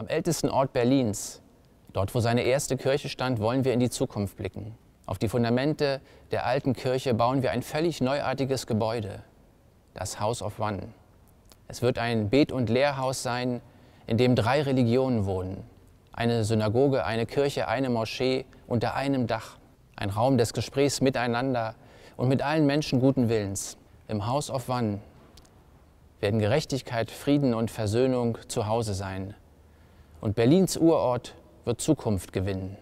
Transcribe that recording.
Am ältesten Ort Berlins, dort wo seine erste Kirche stand, wollen wir in die Zukunft blicken. Auf die Fundamente der alten Kirche bauen wir ein völlig neuartiges Gebäude, das House of One. Es wird ein Bet- und Lehrhaus sein, in dem drei Religionen wohnen. Eine Synagoge, eine Kirche, eine Moschee unter einem Dach. Ein Raum des Gesprächs miteinander und mit allen Menschen guten Willens. Im House of One werden Gerechtigkeit, Frieden und Versöhnung zu Hause sein. Und Berlins Urort wird Zukunft gewinnen.